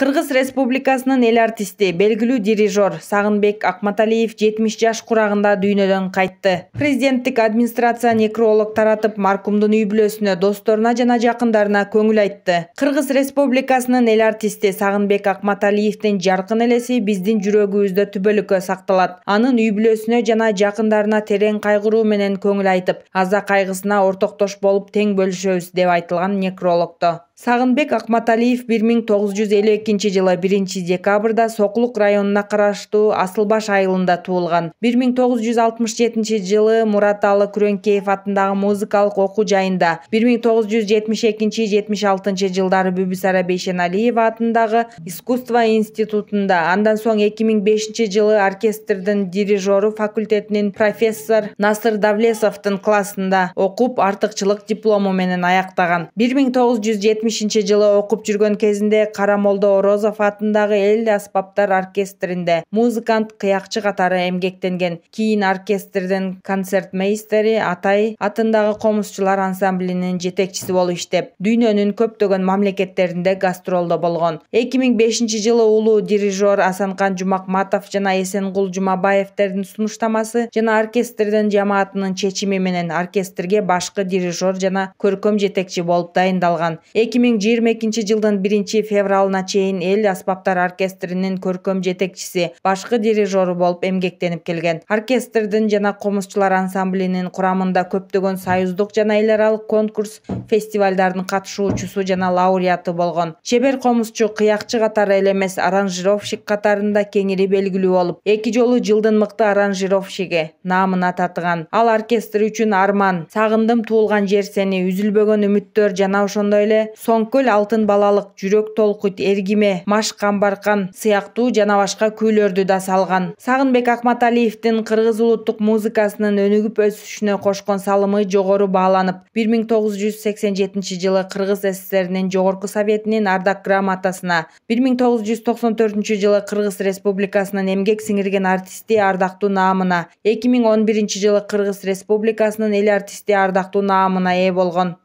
кыргыз республикасынын эл артисти белгилүү дирижер сагынбек акматалиев жетимиш жаш курагында дүйнөдөн кайтты президенттик администрация некролог таратып маркумдун үй бүлөсүнө досторуна жана жакындарына көңүл айтты кыргыз республикасынын эл артисти сагынбек акматалиевдин жаркын элеси биздин жүрөгүбүздө түбөлүккө сакталат анын үй бүлөсүнө жана жакындарына терең кайгыруу менен көңүл айтып аза кайгысына ортоктош болуп тең бөлүшөбүз деп айтылган некрологдо сагынбек акматалиев бир миң тогуз жүз элүү эки экинчи жылы биринчи декабрда сокулук районуна караштуу Асылбаш айылында туулган бир миң тогуз жүз алтымыш жетинчи жылы мураталы күрөңкеев атындагы музыкалык окуу жайында бир миң тогуз жүз жетимиш экинчи жетимиш алтынчы жылдары бүбүсара бейшеналиева атындагы искусство институтунда андан соң 2005 миң жылы оркестрдин дирижеру факультетинин профессор насыр давлесовдун классында окуп артыкчылык диплому менен аяктаган бир миң тогуз жүз жетимишинчи жылы окуп жүргөн кезинде карамолдо морозов атындағы эл аспаптар оркестрінде музыкант кыякчы қатары эмгектенген кейін оркестрдин концерт атай атындағы қомысшылар ансамблинин жетекшісі болу іштеп дүйнөнүн көптөгөн мамлекеттеринде гастролдо болгон эки миң бешинчи жылы улуу дирижер асанкан жумакматов жана эсенгул жумабаевдердин сунуштамасы жана оркестрдин жамаатынын чечими менен оркестрге башкы дирижер жана көркөм жетекчи болуп дайындалган эки миң жыйырма февралына чейин чейин эл аспаптар оркестринин көркөм жетекчиси башкы дирижеру болуп эмгектенип келген оркестрдин жана кумушчулар ансамблинин курамында көптөгөн союздук жана эл аралык конкурс фестивалдардын катышуучусу жана лауреаты болгон чебер комузчу кыякчы катары эле эмес аранжировщик катарында кеңири белгилүү болуп эки жолу жылдын мыкты аранжировщиги наамына татыган ал оркестр үчүн арман сагындым туулган жер сени үзүлбөгөн үмүттөр жана ошондой эле соңкөл алтын балалык жүрөк толкуйт эрги маш камбаркан сыяктуу жана башка күйлөрдү да салган сагынбек акматалиевдин кыргыз улуттук музыкасынын өнүгүп өсүшүнө кошкон салымы жогору бааланып бир миң тогуз жүз сексен жетинчи жылы кыргыз сссринин жогорку советинин ардак грамотасына бир миң тогуз жүз токсон төртүнчү жылы кыргыз республикасынын эмгек сиңирген артисти ардактуу наамына эки миң он биринчи жылы кыргыз республикасынын эл артисти ардактуу наамына ээ болгон